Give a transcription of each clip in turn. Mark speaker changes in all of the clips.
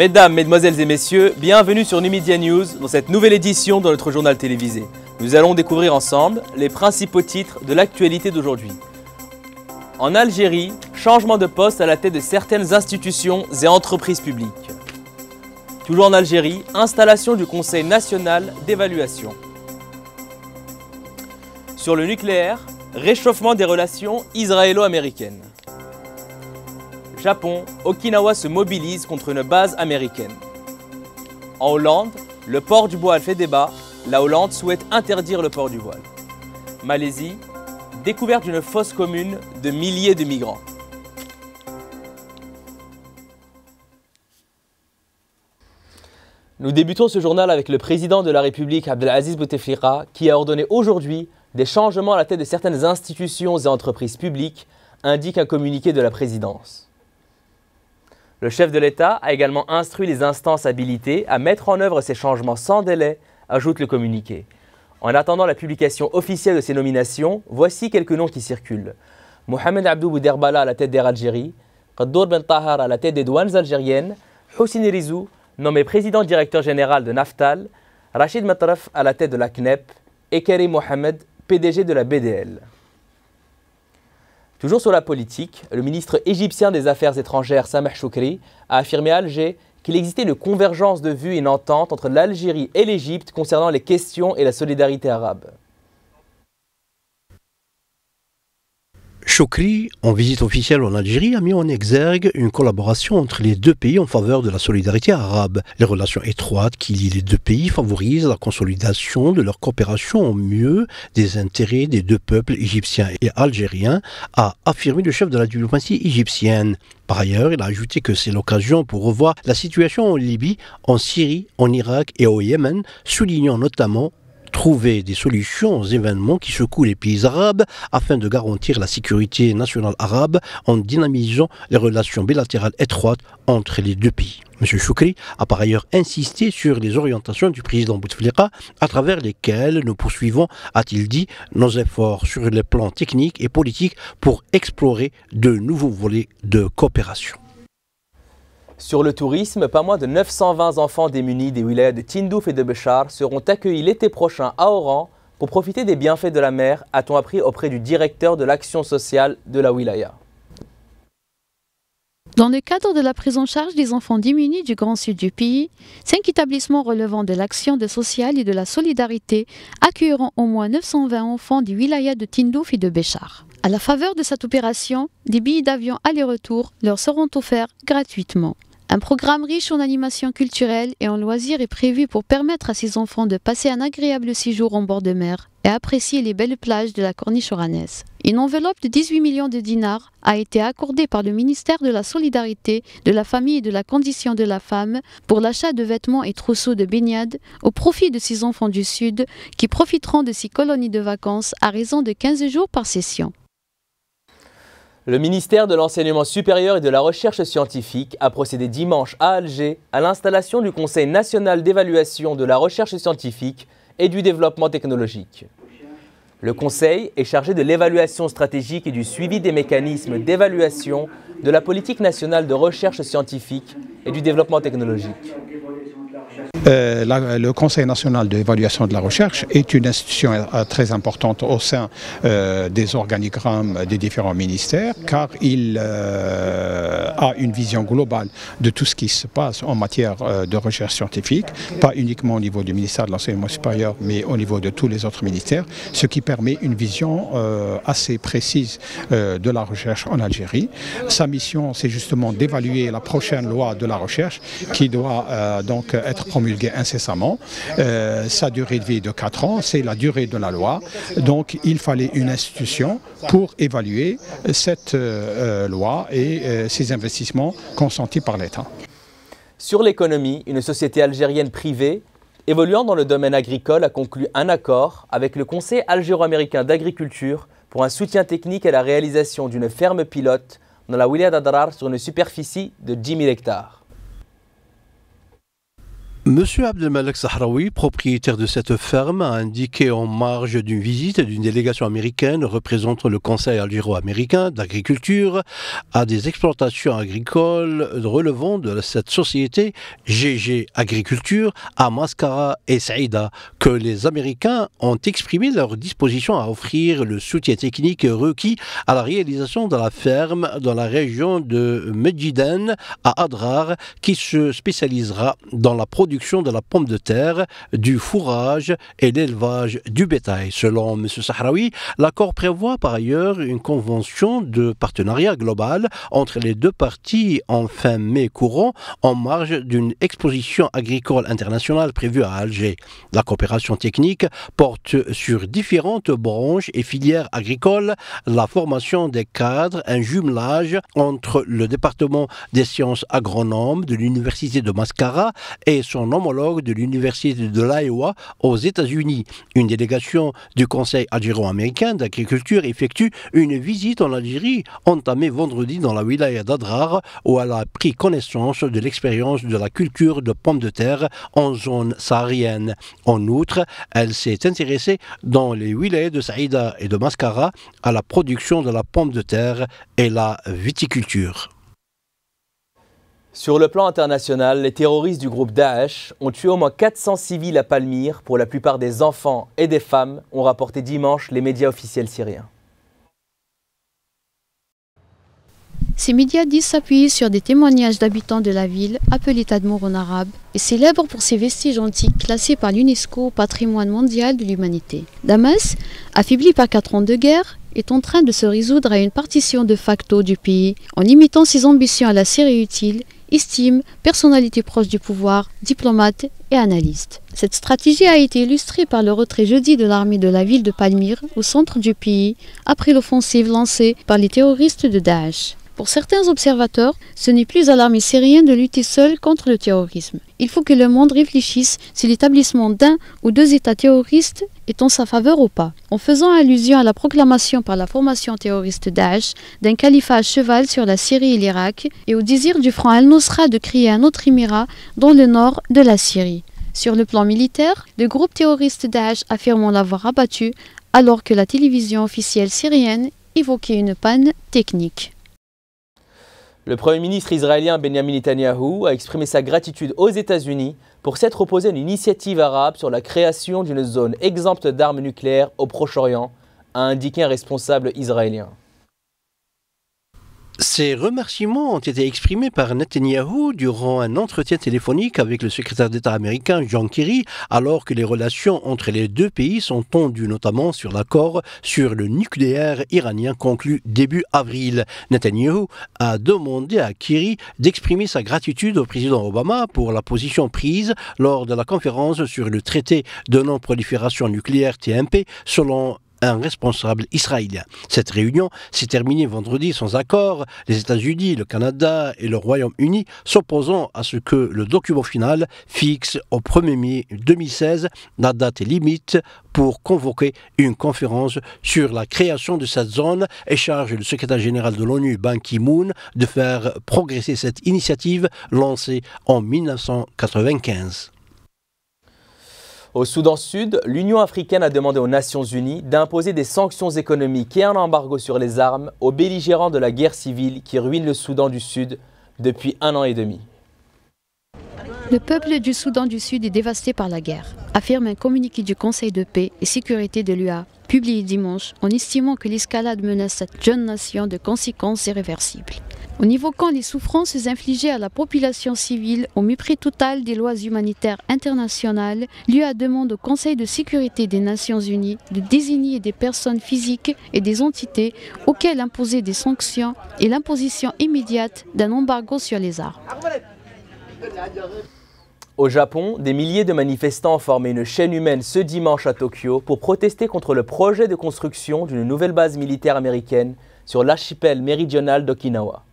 Speaker 1: Mesdames, Mesdemoiselles et Messieurs, bienvenue sur Numidia News dans cette nouvelle édition de notre journal télévisé. Nous allons découvrir ensemble les principaux titres de l'actualité d'aujourd'hui. En Algérie, changement de poste à la tête de certaines institutions et entreprises publiques. Toujours en Algérie, installation du Conseil national d'évaluation. Sur le nucléaire, réchauffement des relations israélo-américaines. Japon, Okinawa se mobilise contre une base américaine. En Hollande, le port du voile fait débat, la Hollande souhaite interdire le port du voile. Malaisie, découverte d'une fosse commune de milliers de migrants. Nous débutons ce journal avec le président de la République, Abdelaziz Bouteflika, qui a ordonné aujourd'hui des changements à la tête de certaines institutions et entreprises publiques, indique un communiqué de la présidence. Le chef de l'État a également instruit les instances habilitées à mettre en œuvre ces changements sans délai, ajoute le communiqué. En attendant la publication officielle de ces nominations, voici quelques noms qui circulent. Mohamed Abdou Bouderbala à la tête des Algérie, Khaddour Ben Tahar à la tête des douanes algériennes, Hossein Rizou, nommé président directeur général de Naftal, Rachid Matraf à la tête de la CNEP et Karim Mohamed, PDG de la BDL. Toujours sur la politique, le ministre égyptien des Affaires étrangères Sameh Choukri a affirmé à Alger qu'il existait une convergence de vues et une entente entre l'Algérie et l'Égypte concernant les questions et la solidarité arabe.
Speaker 2: Chokri, en visite officielle en Algérie, a mis en exergue une collaboration entre les deux pays en faveur de la solidarité arabe. Les relations étroites qui lient les deux pays favorisent la consolidation de leur coopération au mieux des intérêts des deux peuples égyptiens et algériens, a affirmé le chef de la diplomatie égyptienne. Par ailleurs, il a ajouté que c'est l'occasion pour revoir la situation en Libye, en Syrie, en Irak et au Yémen, soulignant notamment trouver des solutions aux événements qui secouent les pays arabes afin de garantir la sécurité nationale arabe en dynamisant les relations bilatérales étroites entre les deux pays. M. Choukri a par ailleurs insisté sur les orientations du président Bouteflika, à travers lesquelles nous poursuivons, a-t-il dit, nos efforts sur les plans techniques et politiques pour explorer de nouveaux volets de coopération.
Speaker 1: Sur le tourisme, pas moins de 920 enfants démunis des wilayas de Tindouf et de Béchar seront accueillis l'été prochain à Oran pour profiter des bienfaits de la mer, a-t-on appris auprès du directeur de l'action sociale de la wilaya.
Speaker 3: Dans le cadre de la prise en charge des enfants démunis du Grand Sud du pays, cinq établissements relevant de l'action de sociale et de la solidarité accueilleront au moins 920 enfants des wilayas de Tindouf et de Béchar. À la faveur de cette opération, des billets d'avion aller-retour leur seront offerts gratuitement. Un programme riche en animations culturelles et en loisirs est prévu pour permettre à ces enfants de passer un agréable séjour en bord de mer et apprécier les belles plages de la corniche oranaise. Une enveloppe de 18 millions de dinars a été accordée par le ministère de la Solidarité, de la Famille et de la Condition de la Femme pour l'achat de vêtements et trousseaux de baignade au profit de ces enfants du Sud qui profiteront de ces colonies de vacances à raison de 15 jours par session.
Speaker 1: Le ministère de l'Enseignement supérieur et de la Recherche scientifique a procédé dimanche à Alger à l'installation du Conseil national d'évaluation de la recherche scientifique et du développement technologique. Le Conseil est chargé de l'évaluation stratégique et du suivi des mécanismes d'évaluation de la politique nationale de recherche scientifique et du développement technologique.
Speaker 2: Euh, le Conseil national d'évaluation de la recherche est une institution euh, très importante au sein euh, des organigrammes des différents ministères car il a une vision globale de tout ce qui se passe en matière de recherche scientifique, pas uniquement au niveau du ministère de l'enseignement supérieur mais au niveau de tous les autres ministères, ce qui permet une vision assez précise de la recherche en Algérie. Sa mission c'est justement d'évaluer la prochaine loi de la recherche qui doit donc être promulguée incessamment. Euh, sa durée de vie de 4 ans, c'est la durée de la loi. Donc il fallait une institution pour évaluer cette euh, euh, loi et ses investissements consentis par l'État.
Speaker 1: Sur l'économie, une société algérienne privée évoluant dans le domaine agricole a conclu un accord avec le Conseil algéro-américain d'agriculture pour un soutien technique à la réalisation d'une ferme pilote dans la wilaya d'Adrar sur une superficie de 10 000 hectares.
Speaker 2: Monsieur Abdelmalek Sahraoui, propriétaire de cette ferme, a indiqué en marge d'une visite d'une délégation américaine représentant le Conseil algéro-américain d'agriculture à des exploitations agricoles relevant de cette société GG Agriculture à Mascara et Saïda, que les Américains ont exprimé leur disposition à offrir le soutien technique requis à la réalisation de la ferme dans la région de Medjiden à Adrar, qui se spécialisera dans la production de la pomme de terre, du fourrage et l'élevage du bétail. Selon M. Sahraoui, l'accord prévoit par ailleurs une convention de partenariat global entre les deux parties en fin mai courant en marge d'une exposition agricole internationale prévue à Alger. La coopération technique porte sur différentes branches et filières agricoles, la formation des cadres, un jumelage entre le département des sciences agronomes de l'université de Mascara et son homologue de l'Université de l'Iowa aux États-Unis. Une délégation du Conseil algéro-américain d'agriculture effectue une visite en Algérie entamée vendredi dans la wilaya d'Adrar où elle a pris connaissance de l'expérience de la culture de pommes de terre en zone saharienne. En outre, elle s'est intéressée dans les wilayas de Saïda et de Mascara à la production de la pomme de terre et la viticulture.
Speaker 1: Sur le plan international, les terroristes du groupe Daesh ont tué au moins 400 civils à Palmyre, pour la plupart des enfants et des femmes, ont rapporté dimanche les médias officiels syriens.
Speaker 3: Ces médias disent s'appuyer sur des témoignages d'habitants de la ville, appelée Tadmour en arabe, et célèbre pour ses vestiges antiques classés par l'UNESCO au patrimoine mondial de l'humanité. Damas, affaibli par 4 ans de guerre, est en train de se résoudre à une partition de facto du pays en imitant ses ambitions à la série utile estime, personnalité proche du pouvoir, diplomate et analyste. Cette stratégie a été illustrée par le retrait jeudi de l'armée de la ville de Palmyre, au centre du pays, après l'offensive lancée par les terroristes de Daesh. Pour certains observateurs, ce n'est plus à l'armée syrienne de lutter seule contre le terrorisme. Il faut que le monde réfléchisse si l'établissement d'un ou deux États terroristes est en sa faveur ou pas. En faisant allusion à la proclamation par la formation terroriste Daesh d'un califat à cheval sur la Syrie et l'Irak et au désir du front al-Nusra de créer un autre émirat dans le nord de la Syrie. Sur le plan militaire, le groupe terroriste Daesh affirmant l'avoir abattu alors que la télévision officielle syrienne évoquait une panne technique.
Speaker 1: Le Premier ministre israélien Benjamin Netanyahu a exprimé sa gratitude aux États-Unis pour s'être opposé à une initiative arabe sur la création d'une zone exempte d'armes nucléaires au Proche-Orient, a indiqué un responsable israélien.
Speaker 2: Ces remerciements ont été exprimés par Netanyahu durant un entretien téléphonique avec le secrétaire d'État américain John Kerry, alors que les relations entre les deux pays sont tendues, notamment sur l'accord sur le nucléaire iranien conclu début avril. Netanyahu a demandé à Kerry d'exprimer sa gratitude au président Obama pour la position prise lors de la conférence sur le traité de non-prolifération nucléaire TMP, selon un responsable israélien. Cette réunion s'est terminée vendredi sans accord, les États-Unis, le Canada et le Royaume-Uni s'opposant à ce que le document final fixe au 1er mai 2016 la date limite pour convoquer une conférence sur la création de cette zone et charge le secrétaire général de l'ONU, Ban Ki-moon, de faire progresser cette initiative lancée en 1995.
Speaker 1: Au Soudan Sud, l'Union africaine a demandé aux Nations unies d'imposer des sanctions économiques et un embargo sur les armes aux belligérants de la guerre civile qui ruine le Soudan du Sud depuis un an et demi.
Speaker 3: Le peuple du Soudan du Sud est dévasté par la guerre, affirme un communiqué du Conseil de paix et sécurité de l'UA, publié dimanche, en estimant que l'escalade menace cette jeune nation de conséquences irréversibles. En évoquant les souffrances infligées à la population civile au mépris total des lois humanitaires internationales, l'UA demande au Conseil de sécurité des Nations Unies de désigner des personnes physiques et des entités auxquelles imposer des sanctions et l'imposition immédiate d'un embargo sur les armes.
Speaker 1: Au Japon, des milliers de manifestants ont formé une chaîne humaine ce dimanche à Tokyo pour protester contre le projet de construction d'une nouvelle base militaire américaine sur l'archipel méridional d'Okinawa.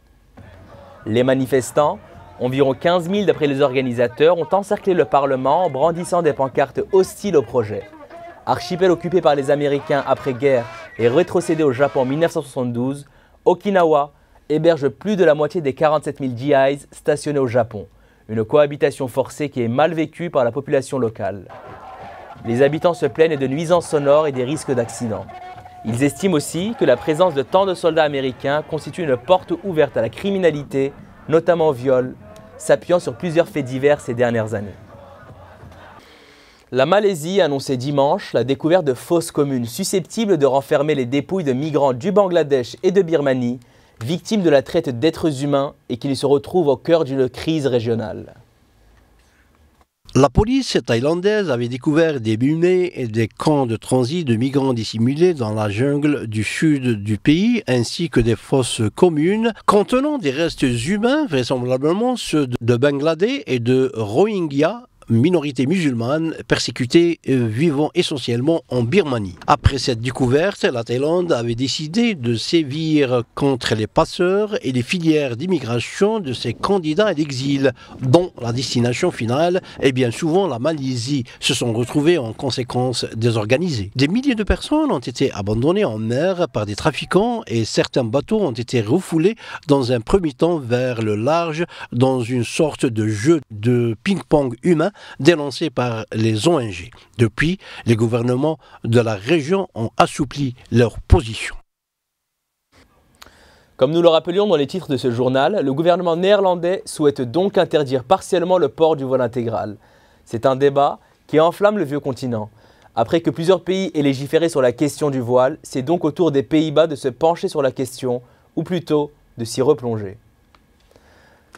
Speaker 1: Les manifestants, environ 15 000 d'après les organisateurs, ont encerclé le Parlement en brandissant des pancartes hostiles au projet. Archipel occupé par les Américains après-guerre et rétrocédé au Japon en 1972, Okinawa héberge plus de la moitié des 47 000 GIs stationnés au Japon, une cohabitation forcée qui est mal vécue par la population locale. Les habitants se plaignent de nuisances sonores et des risques d'accidents. Ils estiment aussi que la présence de tant de soldats américains constitue une porte ouverte à la criminalité, notamment au viol, s'appuyant sur plusieurs faits divers ces dernières années. La Malaisie a annoncé dimanche la découverte de fausses communes susceptibles de renfermer les dépouilles de migrants du Bangladesh et de Birmanie, victimes de la traite d'êtres humains et qui se retrouvent au cœur d'une crise régionale.
Speaker 2: La police thaïlandaise avait découvert des mumées et des camps de transit de migrants dissimulés dans la jungle du sud du pays, ainsi que des fosses communes contenant des restes humains, vraisemblablement ceux de Bangladesh et de Rohingya, minorité musulmane persécutée euh, vivant essentiellement en Birmanie. Après cette découverte, la Thaïlande avait décidé de sévir contre les passeurs et les filières d'immigration de ses candidats à l'exil, dont la destination finale est bien souvent la Malaisie, se sont retrouvés en conséquence désorganisés. Des milliers de personnes ont été abandonnées en mer par des trafiquants et certains bateaux ont été refoulés dans un premier temps vers le large dans une sorte de jeu de ping-pong humain Dénoncés par les ONG. Depuis, les gouvernements de la région ont assoupli leur position.
Speaker 1: Comme nous le rappelions dans les titres de ce journal, le gouvernement néerlandais souhaite donc interdire partiellement le port du voile intégral. C'est un débat qui enflamme le vieux continent. Après que plusieurs pays aient légiféré sur la question du voile, c'est donc au tour des Pays-Bas de se pencher sur la question, ou plutôt de s'y replonger.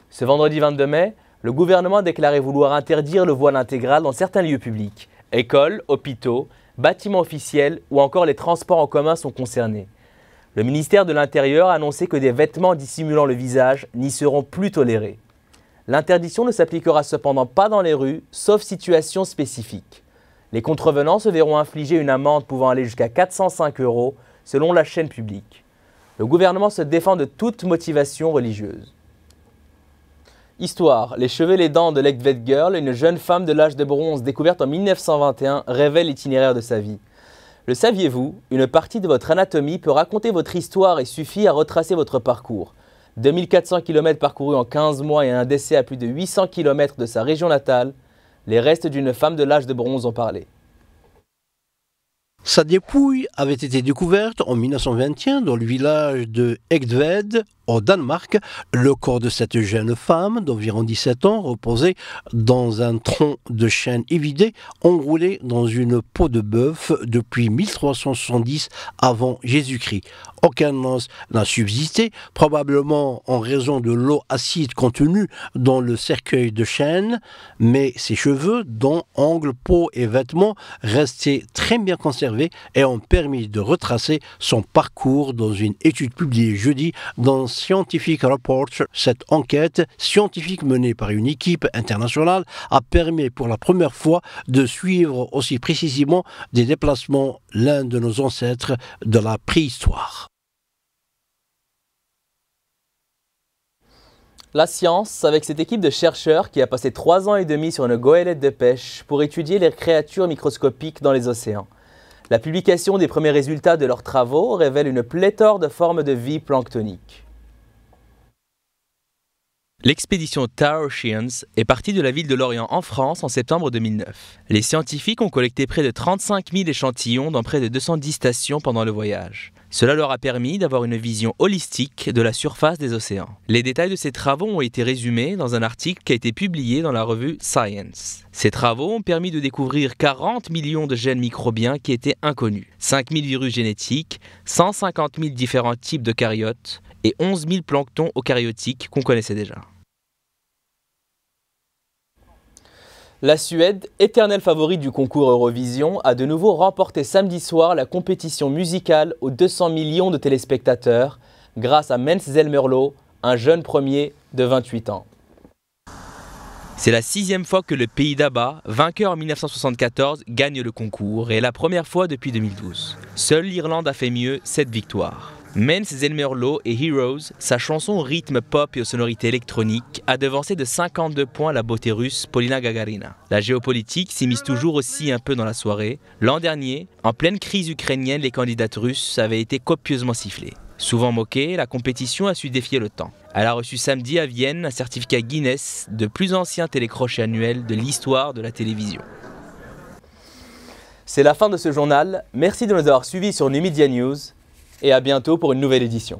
Speaker 1: Ce vendredi 22 mai, le gouvernement a déclaré vouloir interdire le voile intégral dans certains lieux publics. Écoles, hôpitaux, bâtiments officiels ou encore les transports en commun sont concernés. Le ministère de l'Intérieur a annoncé que des vêtements dissimulant le visage n'y seront plus tolérés. L'interdiction ne s'appliquera cependant pas dans les rues, sauf situation spécifique. Les contrevenants se verront infliger une amende pouvant aller jusqu'à 405 euros, selon la chaîne publique. Le gouvernement se défend de toute motivation religieuse. Histoire. Les cheveux et les dents de l'Egdved Girl, une jeune femme de l'âge de bronze découverte en 1921, révèle l'itinéraire de sa vie. Le saviez-vous Une partie de votre anatomie peut raconter votre histoire et suffit à retracer votre parcours. 2400 km parcourus en 15 mois et un décès à plus de 800 km de sa région natale, les restes d'une femme de l'âge de bronze ont parlé.
Speaker 2: Sa dépouille avait été découverte en 1921 dans le village de Egdved, au Danemark. Le corps de cette jeune femme d'environ 17 ans reposait dans un tronc de chêne évidé enroulé dans une peau de bœuf depuis 1370 avant Jésus-Christ. Aucun os n'a subsisté, probablement en raison de l'eau acide contenue dans le cercueil de chêne, mais ses cheveux, dont ongles, peau et vêtements, restaient très bien conservés et ont permis de retracer son parcours dans une étude publiée jeudi dans Scientific Report, cette enquête scientifique menée par une équipe internationale a permis pour la première fois de suivre aussi précisément des déplacements l'un de nos ancêtres de la préhistoire.
Speaker 1: La science, avec cette équipe de chercheurs qui a passé trois ans et demi sur une goélette de pêche pour étudier les créatures microscopiques dans les océans. La publication des premiers résultats de leurs travaux révèle une pléthore de formes de vie planctonique. L'expédition tower est partie de la ville de Lorient en France en septembre 2009. Les scientifiques ont collecté près de 35 000 échantillons dans près de 210 stations pendant le voyage. Cela leur a permis d'avoir une vision holistique de la surface des océans. Les détails de ces travaux ont été résumés dans un article qui a été publié dans la revue Science. Ces travaux ont permis de découvrir 40 millions de gènes microbiens qui étaient inconnus, 000 virus génétiques, 150 000 différents types de caryotes et 11 000 planctons eucaryotiques qu'on connaissait déjà. La Suède, éternelle favori du concours Eurovision, a de nouveau remporté samedi soir la compétition musicale aux 200 millions de téléspectateurs grâce à Mens Zelmerlo, un jeune premier de 28 ans. C'est la sixième fois que le pays d'Abba, vainqueur en 1974, gagne le concours et la première fois depuis 2012. Seule l'Irlande a fait mieux cette victoire. Même Elmerlo Zelmerlo et Heroes, sa chanson rythme pop et aux sonorités électroniques, a devancé de 52 points la beauté russe Polina Gagarina. La géopolitique s'y mise toujours aussi un peu dans la soirée. L'an dernier, en pleine crise ukrainienne, les candidates russes avaient été copieusement sifflées. Souvent moquée, la compétition a su défier le temps. Elle a reçu samedi à Vienne un certificat Guinness de plus ancien télécrochet annuel de l'histoire de la télévision. C'est la fin de ce journal. Merci de nous avoir suivis sur Numidia News et à bientôt pour une nouvelle édition.